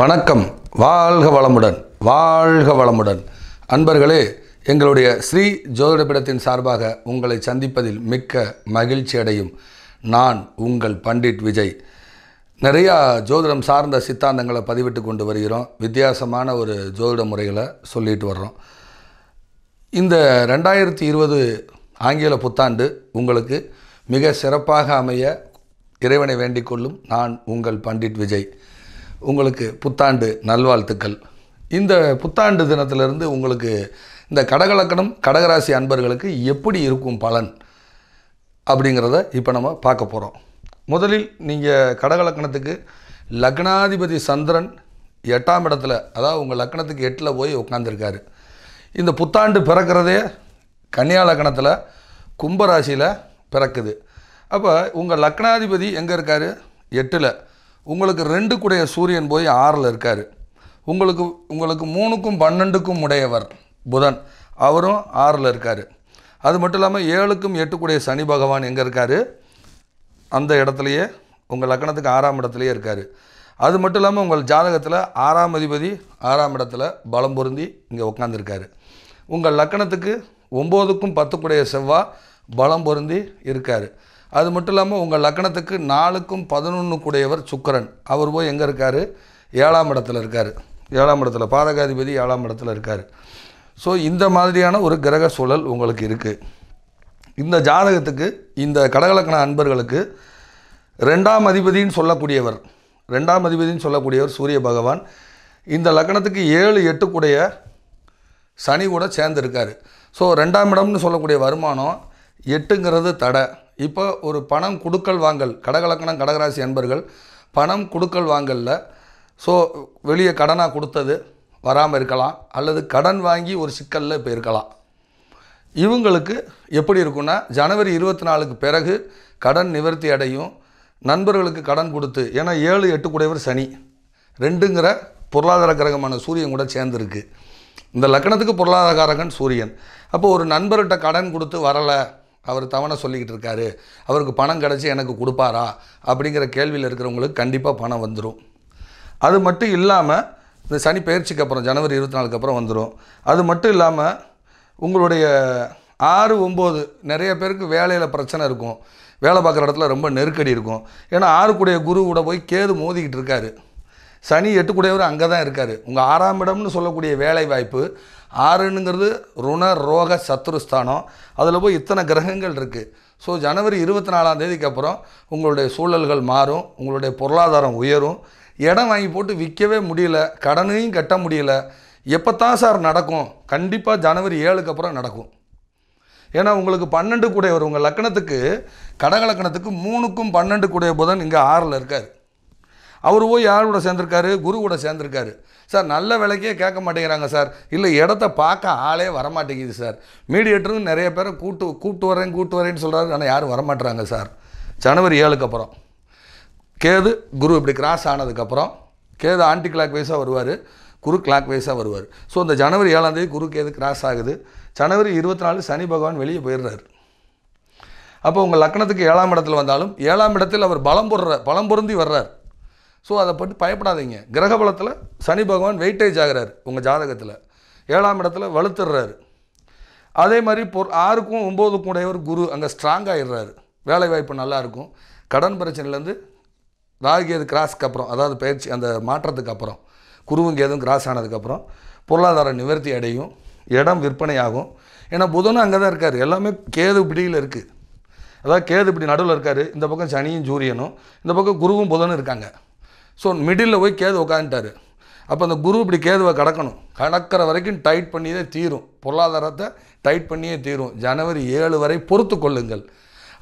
வணக்கம் வாழ்க வளமுடன் வாழ்க வளமுடன் அன்பர்களே எங்களுடைய ஸ்ரீ ஜோதிடப்பிடத்தின் சார்பாக உங்களை சந்திப்பதில் மிக்க மகிழ்ச்சி அடையும் நான் உங்கள் பண்டிட் விஜய் நிறையா ஜோதிடம் சார்ந்த சித்தாந்தங்களை பதிவிட்டு கொண்டு வருகிறோம் வித்தியாசமான ஒரு ஜோதிட முறைகளை சொல்லிட்டு வர்றோம் இந்த ரெண்டாயிரத்தி இருபது ஆங்கில புத்தாண்டு உங்களுக்கு மிக சிறப்பாக அமைய இறைவனை வேண்டிக் கொள்ளும் நான் உங்கள் பண்டிட் விஜய் உங்களுக்கு புத்தாண்டு நல்வாழ்த்துக்கள் இந்த புத்தாண்டு தினத்திலிருந்து உங்களுக்கு இந்த கடகலக்கணம் கடகராசி அன்பர்களுக்கு எப்படி இருக்கும் பலன் அப்படிங்கிறத இப்போ நம்ம பார்க்க போகிறோம் முதலில் நீங்கள் கடகலக்கணத்துக்கு லக்னாதிபதி சந்திரன் எட்டாம் இடத்துல அதாவது உங்கள் லக்கணத்துக்கு எட்டில் போய் உட்காந்துருக்காரு இந்த புத்தாண்டு பிறக்கிறதே கன்னியா லக்கணத்தில் கும்பராசியில் பிறக்குது அப்போ உங்கள் லக்னாதிபதி எங்கே இருக்கார் எட்டில் உங்களுக்கு ரெண்டு கூடைய சூரியன் போய் ஆறில் இருக்கார் உங்களுக்கு உங்களுக்கு மூணுக்கும் பன்னெண்டுக்கும் உடையவர் புதன் அவரும் ஆறில் இருக்கார் அது மட்டும் இல்லாமல் ஏழுக்கும் எட்டுக்குடைய சனி பகவான் எங்கே இருக்கார் அந்த இடத்துலையே உங்கள் லக்கணத்துக்கு ஆறாம் இடத்துலையே இருக்கார் அது மட்டும் இல்லாமல் உங்கள் ஜாதகத்தில் ஆறாம் அதிபதி ஆறாம் இடத்துல பலம் பொருந்தி இங்கே உட்காந்துருக்காரு உங்கள் லக்கணத்துக்கு ஒம்போதுக்கும் பத்துக்குடைய செவ்வாய் பலம் பொருந்தி இருக்கார் அது மட்டும் இல்லாமல் உங்கள் லக்கணத்துக்கு நாலுக்கும் பதினொன்று கூடையவர் சுக்கரன் அவர் போய் எங்கே இருக்கார் ஏழாம் இடத்துல இருக்கார் ஏழாம் இடத்துல பாதகாதிபதி ஏழாம் இடத்துல இருக்கார் ஸோ இந்த மாதிரியான ஒரு கிரக சூழல் உங்களுக்கு இருக்குது இந்த ஜாதகத்துக்கு இந்த கடகலக்கண அன்பர்களுக்கு ரெண்டாம் அதிபதின்னு சொல்லக்கூடியவர் ரெண்டாம் அதிபதின்னு சொல்லக்கூடியவர் சூரிய பகவான் இந்த லக்கணத்துக்கு ஏழு கூடைய சனி கூட சேர்ந்துருக்கார் ஸோ ரெண்டாம் இடம்னு சொல்லக்கூடிய வருமானம் எட்டுங்கிறது தடை இப்போ ஒரு பணம் கொடுக்கல் வாங்கல் கடகலக்கணம் கடகராசி அன்பர்கள் பணம் கொடுக்கல் வாங்கலில் ஸோ வெளியே கடனாக கொடுத்தது வராமல் இருக்கலாம் அல்லது கடன் வாங்கி ஒரு சிக்கலில் இப்போ இருக்கலாம் இவங்களுக்கு எப்படி இருக்குன்னா ஜனவரி இருபத்தி நாலுக்கு பிறகு கடன் நிவர்த்தி அடையும் நண்பர்களுக்கு கடன் கொடுத்து ஏன்னா ஏழு எட்டு கூடையவர் சனி ரெண்டுங்கிற பொருளாதார கிரகமான சூரியன் கூட சேர்ந்துருக்கு இந்த லக்கணத்துக்கு பொருளாதார காரகன் சூரியன் அப்போ ஒரு நண்பர்கிட்ட கடன் கொடுத்து வரலை அவர் தவணை சொல்லிக்கிட்டு இருக்காரு அவருக்கு பணம் கிடச்சி எனக்கு கொடுப்பாரா அப்படிங்கிற கேள்வியில் இருக்கிறவங்களுக்கு கண்டிப்பாக பணம் வந்துடும் அது மட்டும் இல்லாமல் இந்த சனி பயிற்சிக்கு அப்புறம் ஜனவரி இருபத்தி நாலுக்கு அப்புறம் வந்துடும் அது மட்டும் இல்லாமல் உங்களுடைய ஆறு ஒம்பது நிறைய பேருக்கு வேலையில் பிரச்சனை இருக்கும் வேலை பார்க்குற இடத்துல ரொம்ப நெருக்கடி இருக்கும் ஏன்னா ஆறுக்குடைய குருவோட போய் கேது மோதிக்கிட்டு இருக்காரு சனி எட்டுக்குடையவர் அங்கே தான் இருக்கார் உங்கள் ஆறாம் இடம்னு சொல்லக்கூடிய வேலை வாய்ப்பு ஆறுனுங்கிறது ருண ரோக சத்ருஸ்தானம் அதில் போய் இத்தனை கிரகங்கள் இருக்குது ஸோ ஜனவரி இருபத்தி நாலாம் தேதிக்கு அப்புறம் உங்களுடைய சூழல்கள் மாறும் உங்களுடைய பொருளாதாரம் உயரும் இடம் வாங்கி போட்டு விற்கவே முடியல கடனையும் கட்ட முடியல எப்போ தான் சார் நடக்கும் கண்டிப்பாக ஜனவரி ஏழுக்கு அப்புறம் நடக்கும் ஏன்னா உங்களுக்கு பன்னெண்டு கூடைய வரும் உங்கள் லக்கணத்துக்கு கடக லக்கணத்துக்கு மூணுக்கும் பன்னெண்டு கூடைய புதன் இங்கே ஆறில் இருக்கார் அவர் போய் யாரோட சேர்ந்துருக்காரு குரு கூட சேர்ந்துருக்காரு சார் நல்ல விலைக்கே கேட்க மாட்டேங்கிறாங்க சார் இல்லை இடத்த பார்க்க ஆளே வரமாட்டேங்குது சார் மீடியேட்டரும் நிறைய பேரை கூட்டு கூப்பிட்டு வரேன் கூப்பிட்டு வரேன்னு சொல்கிறாரு ஆனால் யாரும் வரமாட்டுறாங்க சார் ஜனவரி ஏழுக்கு அப்புறம் கேது குரு இப்படி கிராஸ் ஆனதுக்கப்புறம் கேது ஆன்டி கிளாக் வைஸாக வருவார் குரு கிளாக் வைஸாக வருவார் ஸோ இந்த ஜனவரி ஏழாந்தேதி குரு கேது கிராஸ் ஆகுது ஜனவரி இருபத்தி நாலு சனி பகவான் வெளியே போயிடுறாரு அப்போ உங்கள் லக்கணத்துக்கு ஏழாம் இடத்தில் வந்தாலும் ஏழாம் இடத்தில் அவர் பலம் போடுற பலம் பொருந்தி வர்றார் ஸோ அதை பற்றி பயப்படாதீங்க கிரக பலத்தில் சனி பகவான் வெயிட்டேஜ் ஆகிறார் உங்கள் ஜாதகத்தில் ஏழாம் இடத்துல வலுத்துடுறாரு அதே மாதிரி பொ ஆறுக்கும் ஒம்போதுக்கும் உடையவர் குரு அங்கே ஸ்ட்ராங்காகிடுறாரு ஆகிடுறாரு வேலை வாய்ப்பு நல்லாயிருக்கும் கடன் பிரச்சனையிலேருந்து ராகியது கிராஸ்க்கு அப்புறம் அதாவது பயிற்சி அந்த மாற்றத்துக்கு அப்புறம் குருவுங்க எதுவும் கிராஸ் ஆனதுக்கப்புறம் பொருளாதார நிவர்த்தி அடையும் இடம் விற்பனை ஆகும் ஏன்னா புதனும் அங்கே தான் இருக்கார் எல்லாமே கேது பிடியில் இருக்குது அதாவது கேது பிடி நடுவில் இருக்கார் இந்த பக்கம் சனியும் சூரியனும் இந்த பக்கம் குருவும் புதனும் இருக்காங்க ஸோ மிடில் போய் கேது உட்காந்துட்டார் அப்போ அந்த குரு இப்படி கேதுவை கடக்கணும் கடக்கிற வரைக்கும் டைட் பண்ணியே தீரும் பொருளாதாரத்தை டைட் பண்ணியே தீரும் ஜனவரி ஏழு வரை பொறுத்து கொள்ளுங்கள்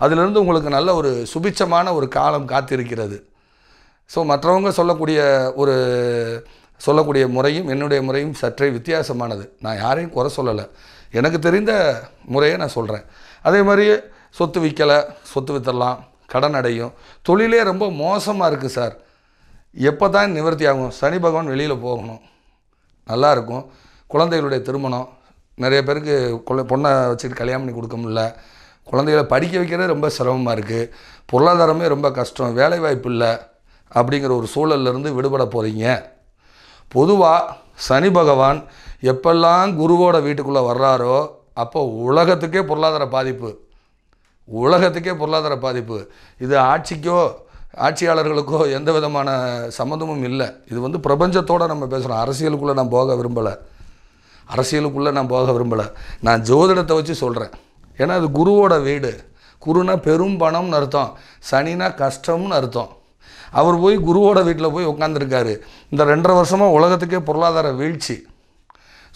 அதிலிருந்து உங்களுக்கு நல்ல ஒரு சுபிச்சமான ஒரு காலம் காத்திருக்கிறது ஸோ மற்றவங்க சொல்லக்கூடிய ஒரு சொல்லக்கூடிய முறையும் என்னுடைய முறையும் சற்றே வித்தியாசமானது நான் யாரையும் குறை சொல்லலை எனக்கு தெரிந்த முறையை நான் சொல்கிறேன் அதே மாதிரியே சொத்து விற்கலை சொத்து வித்தரலாம் கடன் அடையும் தொழிலே ரொம்ப மோசமாக இருக்குது சார் எப்போ தான் நிவர்த்தி ஆகும் சனி பகவான் வெளியில் போகணும் நல்லாயிருக்கும் குழந்தைகளுடைய திருமணம் நிறைய பேருக்கு குழ பொண்ணை வச்சுட்டு கல்யாணம் பண்ணி கொடுக்க முடியல குழந்தைகளை படிக்க வைக்கிறது ரொம்ப சிரமமாக இருக்குது பொருளாதாரமே ரொம்ப கஷ்டம் வேலைவாய்ப்பு இல்லை அப்படிங்கிற ஒரு சூழல்லேருந்து விடுபட போகிறீங்க பொதுவாக சனி பகவான் எப்பெல்லாம் குருவோட வீட்டுக்குள்ளே வர்றாரோ அப்போ உலகத்துக்கே பொருளாதார பாதிப்பு உலகத்துக்கே பொருளாதார பாதிப்பு இது ஆட்சிக்கோ ஆட்சியாளர்களுக்கோ எந்த விதமான சம்மந்தமும் இல்லை இது வந்து பிரபஞ்சத்தோடு நம்ம பேசுகிறோம் அரசியலுக்குள்ளே நான் போக விரும்பலை அரசியலுக்குள்ளே நான் போக விரும்பலை நான் ஜோதிடத்தை வச்சு சொல்கிறேன் ஏன்னா அது குருவோட வீடு குருனா பெரும் பணம்னு அர்த்தம் சனினா கஷ்டம்னு அர்த்தம் அவர் போய் குருவோட வீட்டில் போய் உட்காந்துருக்காரு இந்த ரெண்டரை வருஷமாக உலகத்துக்கே பொருளாதார வீழ்ச்சி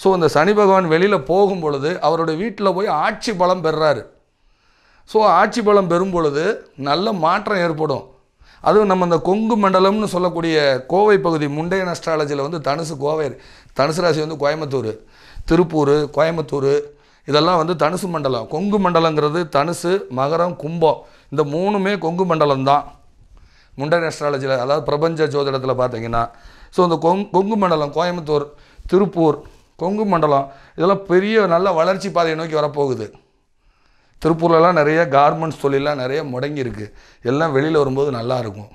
ஸோ இந்த சனி பகவான் வெளியில் போகும் பொழுது அவருடைய வீட்டில் போய் ஆட்சி பலம் பெறுறாரு ஸோ ஆட்சி பலம் பெறும் பொழுது நல்ல மாற்றம் ஏற்படும் அதுவும் நம்ம இந்த கொங்கு மண்டலம்னு சொல்லக்கூடிய கோவை பகுதி முண்டையன் அஸ்ட்ராலஜியில் வந்து தனுசு கோவை தனுசு ராசி வந்து கோயம்புத்தூர் திருப்பூர் கோயம்புத்தூர் இதெல்லாம் வந்து தனுசு மண்டலம் கொங்கு மண்டலங்கிறது தனுசு மகரம் கும்பம் இந்த மூணுமே கொங்கு மண்டலம் தான் முண்டையன் அஸ்ட்ராலஜியில் அதாவது பிரபஞ்ச ஜோதிடத்தில் பார்த்தீங்கன்னா ஸோ இந்த கொங் கொங்கு மண்டலம் கோயம்புத்தூர் திருப்பூர் கொங்கு மண்டலம் இதெல்லாம் பெரிய நல்ல வளர்ச்சி பாதையை நோக்கி வரப்போகுது திருப்பூர்லலாம் நிறைய கார்மெண்ட்ஸ் தொழிலெலாம் நிறைய முடங்கியிருக்கு எல்லாம் வெளியில் வரும்போது நல்லாயிருக்கும்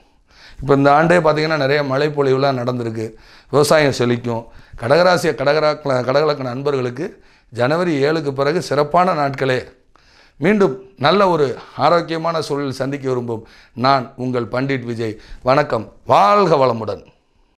இப்போ இந்த ஆண்டே பார்த்திங்கன்னா நிறைய மழை பொழிவுலாம் நடந்திருக்கு விவசாயம் செழிக்கும் கடகராசிய கடகரா கடகலக்கண நண்பர்களுக்கு ஜனவரி ஏழுக்கு பிறகு சிறப்பான நாட்களே மீண்டும் நல்ல ஒரு ஆரோக்கியமான சூழலில் சந்திக்க விரும்பும் நான் உங்கள் பண்டிட் விஜய் வணக்கம் வாழ்க வளமுடன்